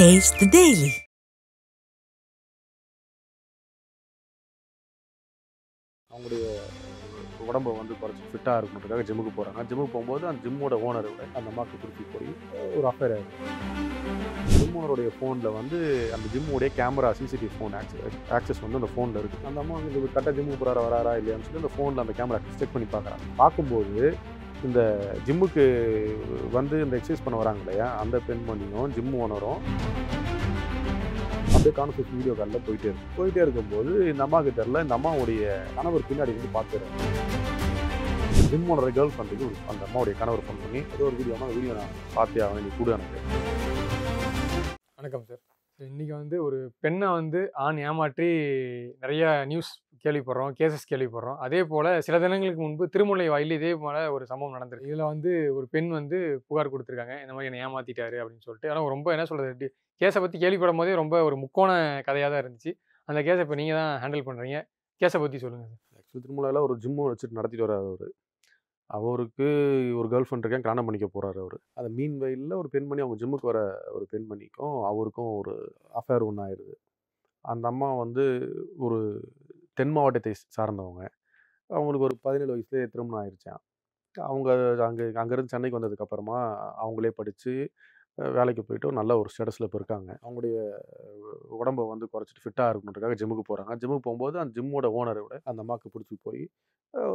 Taste the Daily. அவங்களுடைய உடம்பை வந்து குறைச்சி ஃபிட்டாக இருக்கணுன்றதுக்காக ஜிம்முக்கு போகிறாங்க ஜிம்முக்கு போகும்போது அந்த ஜிம்மோட ஓனர் அந்த அம்மாவுக்கு திருப்பி போய் ஒரு அஃபேர் ஜிம் ஓனருடைய ஃபோனில் வந்து அந்த ஜிம்முடைய camera CCTV phone access access வந்து அந்த ஃபோனில் இருக்குது அந்த அம்மா வந்து கரெக்டாக ஜிம்முக்கு போகிறாரா வராரா இல்லையான்னு சொல்லி அந்த ஃபோனில் அந்த கேமரா செக் பண்ணி பார்க்குறாங்க பார்க்கும்போது இந்த ஜிம்முக்கு வந்து இந்த எக்ஸசைஸ் பண்ண வராங்க இல்லையா அந்த பெண் மணியும் ஜிம் ஓனரும் அப்படியே கான்ஃபரன்ஸ் வீடியோ காலில் போயிட்டே இருக்கும் போயிட்டே இருக்கும்போது இந்த அம்மாவுக்கு தெரில இந்த அம்மாவுடைய கணவர் பின்னாடி வந்து பார்த்துறேன் ஜிம் ஓனரை கேர்ள் ஃப்ரெண்டுக்கு அந்த அம்மாவுடைய கணவர் ஃபோன் பண்ணி ஏதோ ஒரு வீடியோ வீடியோ நான் பார்த்தே அவன் நீ கூட எனக்கு வணக்கம் சார் இன்றைக்கி வந்து ஒரு பெண்ணை வந்து ஆண் ஏமாற்றி நிறைய நியூஸ் கேள்விப்படுறோம் கேசஸ் கேள்விப்படுறோம் அதே போல் சில தினங்களுக்கு முன்பு திருமலை வாயில் இதே போல் ஒரு சம்பவம் நடந்திருக்கு இதில் வந்து ஒரு பெண் வந்து புகார் கொடுத்துருக்காங்க இந்த மாதிரி என்னை ஏமாற்றிட்டாரு அப்படின்னு சொல்லிட்டு ஆனால் ரொம்ப என்ன சொல்கிறது கேஸை பற்றி கேள்விப்படும் போதே ரொம்ப ஒரு முக்கோண கதையாக தான் இருந்துச்சு அந்த கேஸை இப்போ நீங்கள் தான் ஹேண்டில் பண்ணுறீங்க கேஸை பற்றி சொல்லுங்கள் சார் ஆக்சுவலி திருமலையில் ஒரு ஜிம்மும் வச்சுட்டு நடத்திட்டு வர அவர் அவருக்கு ஒரு கேர்ள் ஃப்ரெண்ட் இருக்கேன் கல்யாணம் பண்ணிக்க போகிறாரு அவர் அந்த மீன் வயலில் ஒரு பெண்மணி அவங்க ஜிம்முக்கு வர ஒரு பெண்மணிக்கும் அவருக்கும் ஒரு அஃபேர் ஒன்று ஆயிடுது அந்த அம்மா வந்து ஒரு தென் மாவட்டத்தை சார்ந்தவங்க அவங்களுக்கு ஒரு பதினேழு வயசுலேயே திருமணம் ஆயிடுச்சான் அவங்க அங்கே அங்கேருந்து சென்னைக்கு வந்ததுக்கப்புறமா அவங்களே படித்து வேலைக்கு போயிட்டு நல்ல ஒரு ஸ்டேட்டஸில் இப்போ இருக்காங்க அவங்களுடைய உடம்பை வந்து குறைச்சிட்டு ஃபிட்டாக இருக்கணுன்றக்காக ஜிம்முக்கு போகிறாங்க ஜிம்முக்கு போகும்போது அந்த ஜிம்மோட ஓனரோட அந்த அம்மாவுக்கு பிடிச்சி போய்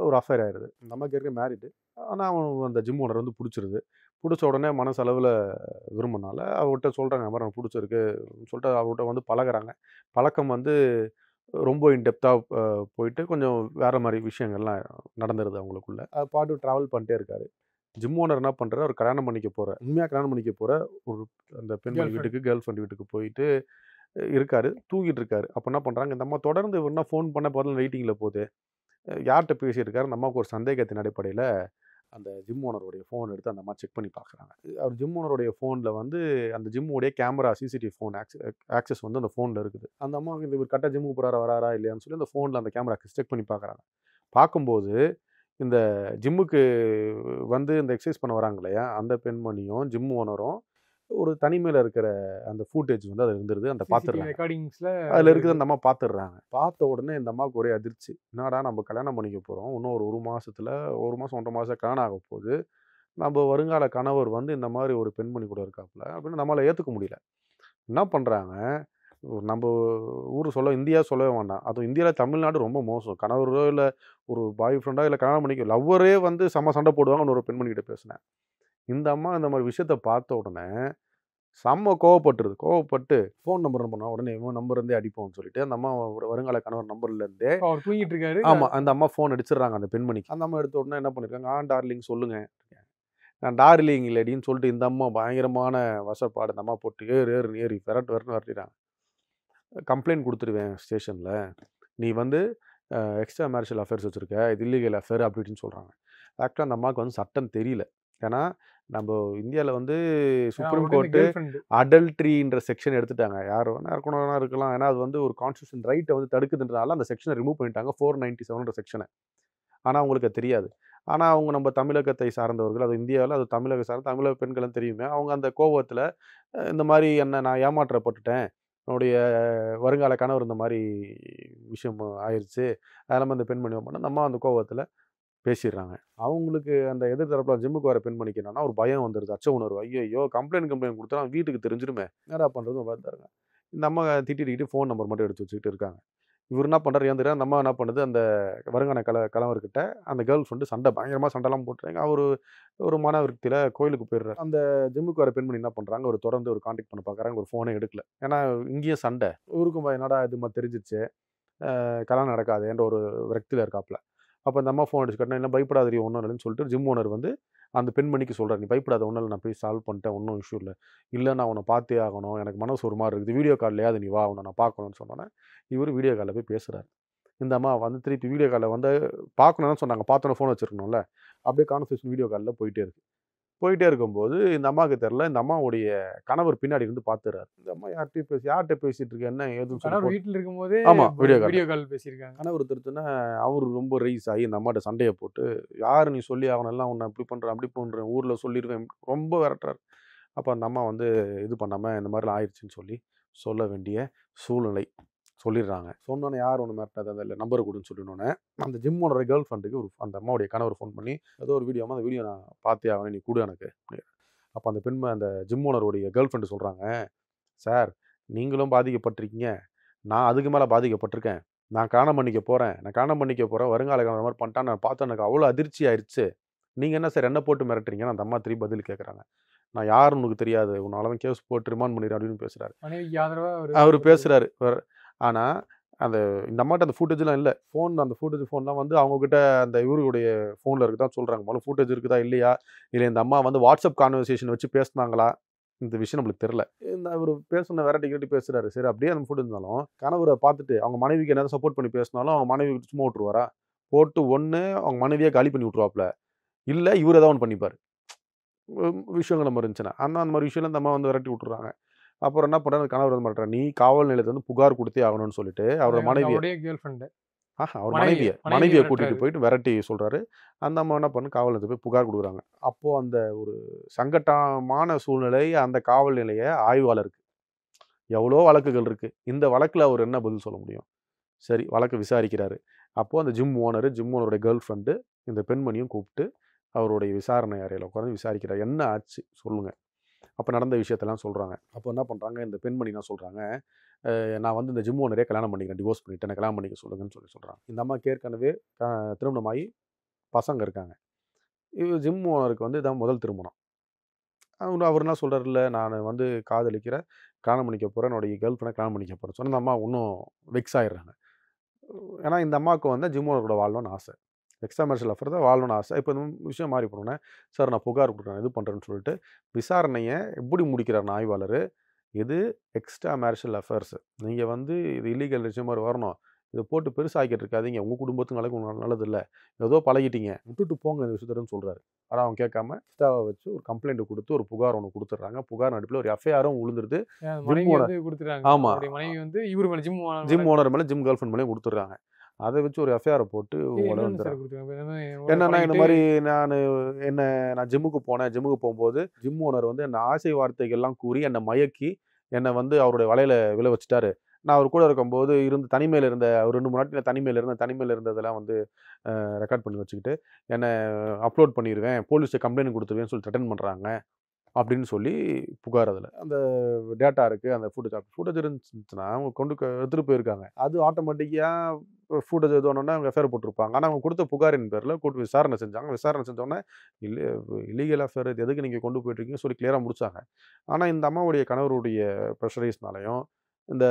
ஒரு அஃபேர் ஆயிடுது அந்த அம்மாக்கு இருக்க மேரிடு ஆனால் அவன் அந்த ஜிம் ஓனர் வந்து பிடிச்சிருது பிடிச்ச உடனே மனசளவில் விரும்பினால அவர்கிட்ட சொல்கிறாங்க மாதிரி பிடிச்சிருக்கு சொல்லிட்டு அவர்கிட்ட வந்து பழகிறாங்க பழக்கம் வந்து ரொம்ப இன்டெப்த்தாக போயிட்டு கொஞ்சம் வேறு மாதிரி விஷயங்கள்லாம் நடந்துருது அவங்களுக்குள்ளே அது பாட்டு ட்ராவல் பண்ணிட்டே இருக்காரு ஜிம் ஓனர் என்ன பண்ணுற அவர் கல்யாணம் பண்ணிக்க போகிற உண்மையாக கல்யாணம் பண்ணிக்க போகிற ஒரு அந்த பெண் வீட்டுக்கு கேர்ள் ஃப்ரெண்ட் வீட்டுக்கு போயிட்டு இருக்காரு தூங்கிட்டு இருக்காரு அப்போ என்ன பண்ணுறாங்க இந்த அம்மா தொடர்ந்து இவருன்னா ஃபோன் பண்ண பதில் வெயிட்டிங்கில் போகுது யார்கிட்ட பேசியிருக்காரு அந்த அம்மாவுக்கு ஒரு சந்தேகத்தின் அடிப்படையில் அந்த ஜிம் ஓனருடைய ஃபோன் எடுத்து அந்த மாதிரி செக் பண்ணி பார்க்குறாங்க அவர் ஜிம் ஓனருடைய ஃபோனில் வந்து அந்த ஜிம்முடைய கேமரா சிசிடிவி ஃபோன் ஆக்சஸ் வந்து அந்த ஃபோனில் இருக்குது அந்த அம்மாவுக்கு இந்த இவர் கரெக்டாக ஜிம்முக்கு போகிறாரா வராரா இல்லையான்னு சொல்லி அந்த ஃபோனில் அந்த கேமரா செக் பண்ணி பார்க்குறாங்க பார்க்கும்போது இந்த ஜிம்முக்கு வந்து இந்த எக்ஸசைஸ் பண்ண வராங்க இல்லையா அந்த பெண்மணியும் ஜிம் ஓனரும் ஒரு தனிமையில் இருக்கிற அந்த ஃபூட்டேஜ் வந்து அதில் இருந்துருது அந்த பார்த்துடுறாங்க ரெக்கார்டிங்ஸில் அதில் இருக்குது அந்த அம்மா பார்த்துடுறாங்க பார்த்த உடனே இந்த அம்மாவுக்கு ஒரே அதிர்ச்சி என்னடா நம்ம கல்யாணம் பண்ணிக்க போகிறோம் இன்னும் ஒரு ஒரு மாதத்தில் ஒரு மாதம் ஒன்றரை மாதம் கல்யாணம் ஆக போகுது நம்ம வருங்கால கணவர் வந்து இந்த மாதிரி ஒரு பெண்மணி கூட இருக்காப்புல அப்படின்னு நம்மளால் ஏற்றுக்க முடியல என்ன பண்ணுறாங்க நம்ம ஊர் சொல்ல இந்தியா சொல்லவே வேண்டாம் அதுவும் இந்தியாவில் தமிழ்நாடு ரொம்ப மோசம் கணவரோ இல்லை ஒரு பாய் ஃப்ரெண்டோ இல்லை கல்யாணம் பண்ணிக்கோ லவ்வரே வந்து செம்ம சண்டை போடுவாங்கன்னு ஒரு பெண்மணிக்கிட்ட பேசினேன் இந்த அம்மா இந்த மாதிரி விஷயத்த பார்த்த உடனே செம்ம கோவப்பட்டுருது கோவப்பட்டு ஃபோன் நம்பர் பண்ணா உடனே இவன் இருந்தே அடிப்போம்னு சொல்லிட்டு அந்த அம்மா வருங்கால கணவர் நம்பர்லேருந்தே அவர் தூங்கிட்டு இருக்காரு ஆமாம் அந்த அம்மா ஃபோன் அடிச்சிடறாங்க அந்த பெண்மணிக்கு அந்த அம்மா எடுத்த உடனே என்ன பண்ணியிருக்காங்க ஆ டார்லிங் சொல்லுங்க நான் டார்லிங் இல்லடின்னு சொல்லிட்டு இந்த அம்மா பயங்கரமான வசப்பாடு இந்த அம்மா போட்டு ஏறு ஏறு ஏறி விரட்டு விரட்டு விரட்டிட்டாங்க கம்ப்ளைண்ட் கொடுத்துருவேன் ஸ்டேஷனில் நீ வந்து எக்ஸ்ட்ரா மேரிஷியல் அஃபேர்ஸ் வச்சுருக்க இது இல்லீகல் அஃபேர் அப்படின்னு சொல்கிறாங்க ஆக்சுவலாக அந்த அம்மாவுக்கு வந்து சட்டம் தெரியல ஏன்னா நம்ம இந்தியாவில் வந்து சுப்ரீம் கோர்ட்டு அடல்ட்ரின்ற செக்ஷன் எடுத்துட்டாங்க யார் வேணா இருக்கணும்னா இருக்கலாம் ஏன்னா அது வந்து ஒரு கான்ஸ்டியூஷன் ரைட்டை வந்து தடுக்குதுன்றதால அந்த செக்ஷனை ரிமூவ் பண்ணிட்டாங்க ஃபோர் நைன்டி செவன்ற செக்ஷனை ஆனால் அவங்களுக்கு தெரியாது ஆனால் அவங்க நம்ம தமிழகத்தை சார்ந்தவர்கள் அது இந்தியாவில் அது தமிழக சார்ந்த தமிழக பெண்களும் தெரியுமே அவங்க அந்த கோபத்தில் இந்த மாதிரி என்ன நான் ஏமாற்றப்பட்டுட்டேன் என்னுடைய வருங்கால கணவர் இந்த மாதிரி விஷயம் ஆயிடுச்சு அதெல்லாம் அந்த பெண்மணி பண்ண நம்ம அந்த கோபத்தில் பேசிடுறாங்க அவங்களுக்கு அந்த எதிர்த்தரப்பில் ஜிம்முக்கு வர பெண்மணிக்கு என்னன்னா ஒரு பயம் வந்துடுது அச்ச உணர்வு ஐயோ கம்ப்ளைண்ட் கம்ப்ளைண்ட் கொடுத்தா வீட்டுக்கு தெரிஞ்சிருமே என்னடா பண்ணுறதும் பார்த்தாருங்க இந்த அம்மா திட்டிட்டு ஃபோன் நம்பர் மட்டும் எடுத்து வச்சுக்கிட்டு இருக்காங்க இவர் என்ன பண்ணுறாரு ஏந்திரா அந்த அம்மா என்ன பண்ணுது அந்த வருங்கான கல கலவர்கிட்ட அந்த கேர்ள் ஃப்ரெண்டு சண்டை பயங்கரமாக சண்டைலாம் போட்டுறாங்க அவர் ஒரு மன விருத்தியில் கோயிலுக்கு போயிடுறாரு அந்த ஜிம்முக்கு வர பெண்மணி என்ன பண்ணுறாங்க ஒரு தொடர்ந்து ஒரு காண்டாக்ட் பண்ண பார்க்குறாங்க ஒரு ஃபோனே எடுக்கல ஏன்னா இங்கேயும் சண்டை ஊருக்கும் என்னடா இது மாதிரி தெரிஞ்சிச்சு கல்யாணம் நடக்காதுன்ற ஒரு விரக்தியில் இருக்காப்புல அப்போ அந்த அம்மா ஃபோன் அடிச்சு கட்டினா என்ன பயப்படாதீங்க ஒன்றும் இல்லைன்னு சொல்லிட்டு ஜிம் ஓனர் வந்து அந்த பெண்மணிக்கு சொல்கிறார் நீ பயப்படாத ஒன்றும் இல்லை நான் போய் சால்வ் பண்ணிட்டேன் ஒன்றும் இஷ்யூ இல்லை இல்லை நான் உன்னை பார்த்தே ஆகணும் எனக்கு மனசு ஒரு மாதிரி இருக்குது வீடியோ கால்லையாவது நீ வா உன்னை நான் பார்க்கணும்னு சொன்னோன்னே இவர் வீடியோ காலில் போய் பேசுகிறார் இந்த அம்மா வந்து திருப்பி வீடியோ காலில் வந்து பார்க்கணும்னு சொன்னாங்க பார்த்தோன்னே ஃபோன் வச்சுருக்கணும்ல அப்படியே கான்வர்சேஷன் வீடியோ காலில் போயிட்டே இருக்குது போயிட்டே இருக்கும்போது இந்த அம்மாவுக்கு தெரில இந்த அம்மாவுடைய கணவர் பின்னாடி இருந்து பார்த்துறாரு இந்த அம்மா யார்கிட்டயும் பேசி யார்கிட்ட பேசிட்டு இருக்கேன் என்ன எதுவும் சொல்லி வீட்டில் இருக்கும்போது ஆமாம் வீடியோ கால் வீடியோ கால் பேசியிருக்காங்க கணவர் திருத்தினா அவர் ரொம்ப ரைஸ் ஆகி இந்த அம்மாட்ட சண்டையை போட்டு யார் நீ சொல்லி அவனெல்லாம் உன்னை இப்படி பண்ணுறேன் அப்படி பண்ணுறேன் ஊரில் சொல்லிடுவேன் ரொம்ப விரட்டுறாரு அப்போ அந்த அம்மா வந்து இது பண்ணாமல் இந்த மாதிரிலாம் ஆயிடுச்சுன்னு சொல்லி சொல்ல வேண்டிய சூழ்நிலை சொல்லிடுறாங்க சொன்னோன்னே யார் ஒன்று மிரட்டாத இல்லை நம்பர் கொடுன்னு சொல்லினோன்னே அந்த ஜிம் ஓனர் கேர்ள் ஃப்ரெண்டுக்கு ஒரு அந்த அம்மாவுடைய கணவர் ஃபோன் பண்ணி ஏதோ ஒரு வீடியோமா அந்த வீடியோ நான் பார்த்தே ஆகணும் நீ கொடு எனக்கு அப்போ அந்த பெண்மை அந்த ஜிம் ஓனருடைய கேர்ள் ஃப்ரெண்டு சொல்கிறாங்க சார் நீங்களும் பாதிக்கப்பட்டிருக்கீங்க நான் அதுக்கு மேலே பாதிக்கப்பட்டிருக்கேன் நான் காணம் பண்ணிக்க போகிறேன் நான் காணம் பண்ணிக்க போகிறேன் வருங்கால காலம் மாதிரி பண்ணிட்டான் நான் பார்த்தேன் எனக்கு அவ்வளோ அதிர்ச்சி ஆயிடுச்சு நீங்கள் என்ன சார் என்ன போட்டு மிரட்டுறீங்கன்னு அந்த அம்மா திரும்பி பதில் கேட்குறாங்க நான் யார் உனக்கு தெரியாது உன்னாலவன் கேஸ் போட்டு ரிமாண்ட் பண்ணிடுறேன் அப்படின்னு பேசுகிறாரு அவர் பேசுகிறாரு ஆனால் அந்த இந்த அம்மாட்ட அந்த ஃபூட்டேஜ்லாம் இல்லை ஃபோன் அந்த ஃபூட்டேஜ் ஃபோன்லாம் வந்து அவங்கக்கிட்ட அந்த இவருடைய ஃபோனில் இருக்குது தான் சொல்கிறாங்க முதல்ல ஃபூட்டேஜ் இருக்குதா இல்லையா இல்லை இந்த அம்மா வந்து வாட்ஸ்அப் கான்வர்சேஷன் வச்சு பேசினாங்களா இந்த விஷயம் நம்மளுக்கு தெரில இந்த அவர் பேசுன வெரைட்டி கேட்டு பேசுகிறாரு சரி அப்படியே அந்த ஃபுட் இருந்தாலும் கணவரை பார்த்துட்டு அவங்க மனைவிக்கு என்ன சப்போர்ட் பண்ணி பேசினாலும் அவங்க மனைவி சும்மா விட்டுருவாரா போட்டு ஒன்று அவங்க மனைவியை காலி பண்ணி விட்ருவாப்புல இல்லை இவர் ஏதாவது ஒன்று பண்ணிப்பார் விஷயங்கள் நம்ம இருந்துச்சுன்னா ஆனால் அந்த மாதிரி விஷயம்லாம் இந்த அம்மா வந்து விரட்டி விட்டுறாங்க அப்புறம் என்ன பண்ணுறாரு கணவர் வந்து பண்ணுறாரு நீ காவல் நிலையத்தை வந்து புகார் கொடுத்தே ஆகணும்னு சொல்லிட்டு அவரோட மனைவி கேர்ள் ஃப்ரெண்டு அவர் மனைவியை மனைவியை கூட்டிகிட்டு போயிட்டு விரட்டி சொல்கிறாரு அந்த அம்மா என்ன பண்ணு காவல் நிலையத்தை போய் புகார் கொடுக்குறாங்க அப்போது அந்த ஒரு சங்கட்டமான சூழ்நிலை அந்த காவல் நிலைய ஆய்வாளருக்கு எவ்வளோ வழக்குகள் இருக்குது இந்த வழக்கில் அவர் என்ன பதில் சொல்ல முடியும் சரி வழக்கு விசாரிக்கிறாரு அப்போது அந்த ஜிம் ஓனர் ஜிம் ஓனருடைய கேர்ள் ஃப்ரெண்டு இந்த பெண்மணியும் கூப்பிட்டு அவருடைய விசாரணை அறையில் உட்காந்து விசாரிக்கிறார் என்ன ஆச்சு சொல்லுங்கள் அப்போ நடந்த விஷயத்தெல்லாம் சொல்கிறாங்க அப்போ என்ன பண்ணுறாங்க இந்த பெண்மணி என்ன சொல்கிறாங்க நான் வந்து இந்த ஜிம்மு ஒன்றே கல்யாணம் பண்ணிக்கிறேன் டிவோர்ஸ் பண்ணிவிட்டேன் எனக்கு கல்யாணம் பண்ணிக்க சொல்லுங்கன்னு சொல்லி சொல்கிறாங்க இந்த அம்மா ஏற்கனவே திருமணமாகி பசங்க இருக்காங்க இது ஜிம் ஓனருக்கு வந்து இதான் முதல் திருமணம் அவர் அவர் என்ன சொல்கிறார்ல நான் வந்து காதலிக்கிற கல்யாணம் பண்ணிக்க போகிறேன் என்னுடைய கேர்ள் ஃப்ரெண்டை கல்யாணம் பண்ணிக்க போகிறேன் சொன்னால் இந்த அம்மா இன்னும் வெக்ஸ் ஆகிடுறாங்க ஏன்னா இந்த அம்மாவுக்கு வந்து ஜிம் ஓனரோட வாழணும்னு ஆசை எக்ஸ்ட்ரா மேரிஷியல் அஃபர் தான் வாழணும்னு ஆசை இப்போ இந்த விஷயம் மாறி போனோன்னே சார் நான் புகார் கொடுக்குறேன் இது பண்ணுறேன்னு சொல்லிட்டு விசாரணையை எப்படி முடிக்கிறார் ஆய்வாளர் இது எக்ஸ்ட்ரா மேரிஷியல் அஃபேர்ஸ் நீங்கள் வந்து இது இல்லீகல் விஷயம் மாதிரி வரணும் இதை போட்டு பெருசாகிக்கிட்டு இருக்காதிங்க உங்கள் குடும்பத்துக்கு அளவுக்கு உங்களுக்கு நல்லது இல்லை ஏதோ பழகிட்டீங்க விட்டுட்டு போங்க இந்த விஷயத்தன்னு சொல்கிறாரு ஆனால் அவன் கேட்காம எக்ஸ்ட்ராவை வச்சு ஒரு கம்ப்ளைண்ட் கொடுத்து ஒரு புகார் ஒன்று கொடுத்துட்றாங்க புகார் நடுப்பில் ஒரு எஃப்ஐஆரும் விழுந்துருது ஆமாம் ஜிம் ஜிம் ஓனர் மேலே ஜிம் கேர்ள் ஃபிரெண்ட் மேலேயும் கொடுத்துட்றாங்க அதை வச்சு ஒரு எஃப்ஐஆரை போட்டு உங்களை என்னன்னா இந்த மாதிரி நான் என்ன நான் ஜிம்முக்கு போனேன் ஜிம்முக்கு போகும்போது ஜிம் ஓனர் வந்து என்ன ஆசை வார்த்தைகள்லாம் கூறி என்னை மயக்கி என்னை வந்து அவருடைய வலையில விளை வச்சுட்டாரு நான் அவர் கூட இருக்கும்போது இருந்து தனிமையில் இருந்த ஒரு ரெண்டு மூணு நாட்டில் தனிமையில் இருந்த தனிமையில் இருந்ததெல்லாம் வந்து ரெக்கார்ட் பண்ணி வச்சுக்கிட்டு என்னை அப்லோட் பண்ணிடுவேன் போலீஸை கம்ப்ளைண்ட் கொடுத்துருவேன்னு சொல்லி ரிட்டர்ன் பண்ணுறாங்க அப்படின்னு சொல்லி புகார் அதில் அந்த டேட்டா இருக்குது அந்த ஃபுட்டேஜ் ஃபுட்டேஜ் இருந்துச்சுன்னா அவங்க கொண்டு எடுத்துகிட்டு போயிருக்காங்க அது ஆட்டோமேட்டிக்காக ஃபுட்டேஜ் எதுவும்னா அவங்க எஃப்ஐஆர் போட்டிருப்பாங்க ஆனால் அவங்க கொடுத்த புகாரின் பேரில் கூட்டு விசாரணை செஞ்சாங்க விசாரணை செஞ்சோன்னே இல்லை இல்லீகல் அஃபேர் இது எதுக்கு நீங்கள் கொண்டு போயிட்டுருக்கீங்கன்னு சொல்லி கிளியராக முடிச்சாங்க ஆனால் இந்த அம்மாவுடைய கணவருடைய ப்ரெஷரைஸ்னாலையும் இந்த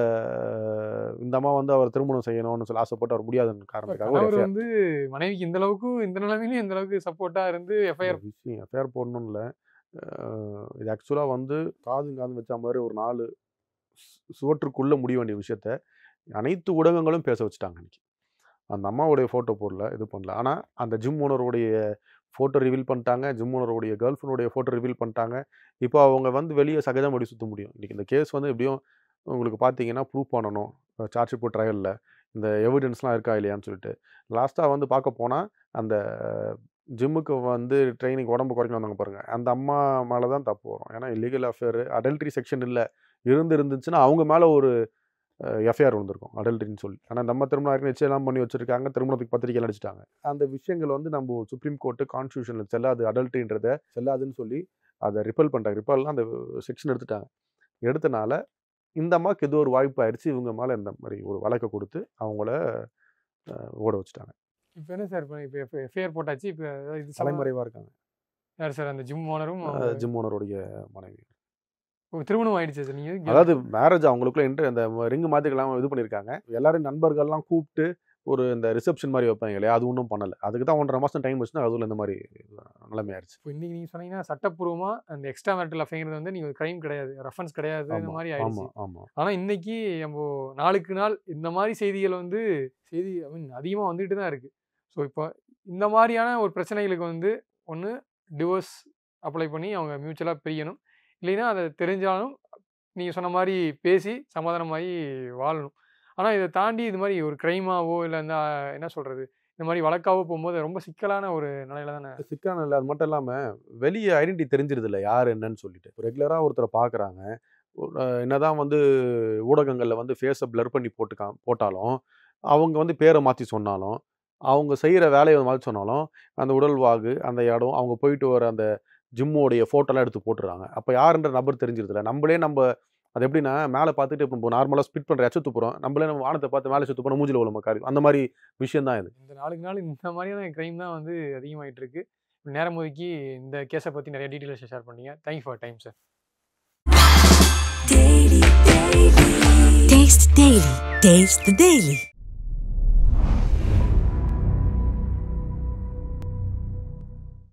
இந்த அம்மா வந்து அவர் திருமணம் செய்யணும்னு சொல்லி ஆசைப்பட்டு அவர் முடியாதுன்னு காரணத்துக்காக அவர் வந்து மனைவிக்கு இந்த அளவுக்கு இந்த நிலைமையிலும் இந்த அளவுக்கு சப்போர்ட்டாக இருந்து எஃப்ஐஆர் எஃப்ஐஆர் போடணும்ல இது ஆக்சுவலாக வந்து காது காது வச்ச மாதிரி ஒரு நாலு சுவற்றுக்குள்ளே முடிய வேண்டிய விஷயத்த அனைத்து ஊடகங்களும் பேச வச்சுட்டாங்க இன்றைக்கி அந்த அம்மாவுடைய ஃபோட்டோ போடல இது பண்ணல ஆனால் அந்த ஜிம் ஓனருடைய ஃபோட்டோ ரிவீல் பண்ணிட்டாங்க ஜிம் ஓனருடைய கேர்ள் ஃப்ரெண்டுடைய ஃபோட்டோ ரிவீல் பண்ணிட்டாங்க இப்போ அவங்க வந்து வெளியே சகஜம் அப்படி சுற்ற முடியும் இன்றைக்கி இந்த கேஸ் வந்து எப்படியும் உங்களுக்கு பார்த்தீங்கன்னா ப்ரூவ் பண்ணணும் சார்ஜ் ஷீட் ட்ரையலில் இந்த எவிடன்ஸ்லாம் இருக்கா இல்லையான்னு சொல்லிட்டு லாஸ்ட்டாக வந்து பார்க்க போனால் அந்த ஜிம்முக்கு வந்து ட்ரைனிங் உடம்பு குறைக்கணும் வந்தாங்க பாருங்கள் அந்த அம்மா மேலே தான் தப்பு வரும் ஏன்னா இல்லீகல் அஃபேர் அடல்ட்ரி செக்ஷன் இல்லை இருந்து இருந்துச்சுன்னா அவங்க மேலே ஒரு எஃப்ஐஆர் வந்திருக்கும் அடல்ட்ரின்னு சொல்லி ஆனால் நம்ம திருமணம் நிச்சயம் பண்ணி வச்சுருக்காங்க திருமணத்துக்கு பத்திரிக்கை அடிச்சிட்டாங்க அந்த விஷயங்கள் வந்து நம்ம சுப்ரீம் கோர்ட்டு கான்ஸ்டியூஷனில் செல்லாது அடல்ட்ரின்றத செல்லாதுன்னு சொல்லி அதை ரிப்பல் பண்ணிட்டாங்க ரிப்பல்லாம் அந்த செக்ஷன் எடுத்துட்டாங்க எடுத்தனால இந்த அம்மாவுக்கு ஏதோ ஒரு வாய்ப்பு ஆயிடுச்சு இவங்க மேலே இந்த மாதிரி ஒரு வழக்கை கொடுத்து அவங்கள ஓட வச்சுட்டாங்க இப்போ என்ன சார் இப்போ இப்போ எஃப்ஐஆர் போட்டாச்சு இப்போ இது தலைமறைவாக இருக்காங்க யார் சார் அந்த ஜிம் ஓனரும் ஜிம் ஓனருடைய மனைவி திருமணம் ஆயிடுச்சு சார் நீங்கள் அதாவது மேரேஜ் அவங்களுக்குள்ள இன்டர் அந்த ரிங் மாதிரிலாம் இது பண்ணியிருக்காங்க எல்லாரும் நண்பர்கள்லாம் கூப்பிட்டு ஒரு இந்த ரிசப்ஷன் மாதிரி வைப்பாங்க இல்லையா அது ஒன்றும் பண்ணலை அதுக்கு தான் ஒன்றரை மாதம் டைம் வச்சுன்னா அதுவும் இந்த மாதிரி நிலைமையாயிருச்சு இப்போ இன்றைக்கி நீங்கள் சொன்னீங்கன்னா சட்டப்பூர்வமாக அந்த எக்ஸ்ட்ரா மேரிட்டல் அஃபைங்கிறது வந்து நீங்கள் க்ரைம் கிடையாது ரெஃபரன்ஸ் கிடையாது இந்த மாதிரி ஆயிடுச்சு ஆமாம் ஆனால் இன்றைக்கி நம்ம நாளுக்கு நாள் இந்த மாதிரி செய்திகள் வந்து செய்தி ஐ மீன் அதிகமாக வந்துட்டு தான் இருக்குது ஸோ இப்போ இந்த மாதிரியான ஒரு பிரச்சனைகளுக்கு வந்து ஒன்று டிவோர்ஸ் அப்ளை பண்ணி அவங்க மியூச்சுவலாக பிரியணும் இல்லைன்னா அதை தெரிஞ்சாலும் நீங்கள் சொன்ன மாதிரி பேசி சமாதானமாகி வாழணும் ஆனால் இதை தாண்டி இது மாதிரி ஒரு க்ரைமாவோ இல்லை இந்த என்ன சொல்கிறது இந்த மாதிரி வழக்காவோ போகும்போது ரொம்ப சிக்கலான ஒரு நிலையில தானே சிக்கலான இல்லை அது மட்டும் இல்லாமல் வெளியே ஐடென்டி தெரிஞ்சிருது இல்லை யார் என்னன்னு சொல்லிட்டு ரெகுலராக ஒருத்தரை பார்க்குறாங்க என்னதான் வந்து ஊடகங்களில் வந்து ஃபேஸை பிளர் பண்ணி போட்டுக்கா போட்டாலும் அவங்க வந்து பேரை மாற்றி சொன்னாலும் அவங்க செய்கிற வேலையை மாதிரி சொன்னாலும் அந்த உடல்வாகு அந்த இடம் அவங்க போயிட்டு வர அந்த ஜிம்முடைய ஃபோட்டோலாம் எடுத்து போட்டுறாங்க அப்போ யாருன்ற நபர் தெரிஞ்சிருதில்ல நம்மளே நம்ம அது எப்படின்னா மேலே பார்த்துட்டு இப்போ நார்மலாக ஸ்பிட் பண்ணுற அச்சு போகிறோம் நம்மளே நம்ம வானத்தை பார்த்து மேலே சுற்று போனால் மூஞ்சில் உள்ள காரியம் அந்த மாதிரி விஷயம் தான் இது இந்த நாளுக்கு நாள் இந்த மாதிரியான க்ரைம் தான் வந்து அதிகமாகிட்டு இருக்கு நேரம் ஒதுக்கி இந்த கேஸை பற்றி நிறைய டீட்டெயில்ஸ் ஷேர் பண்ணீங்க thanks for time sir Taste Daily. Taste Daily.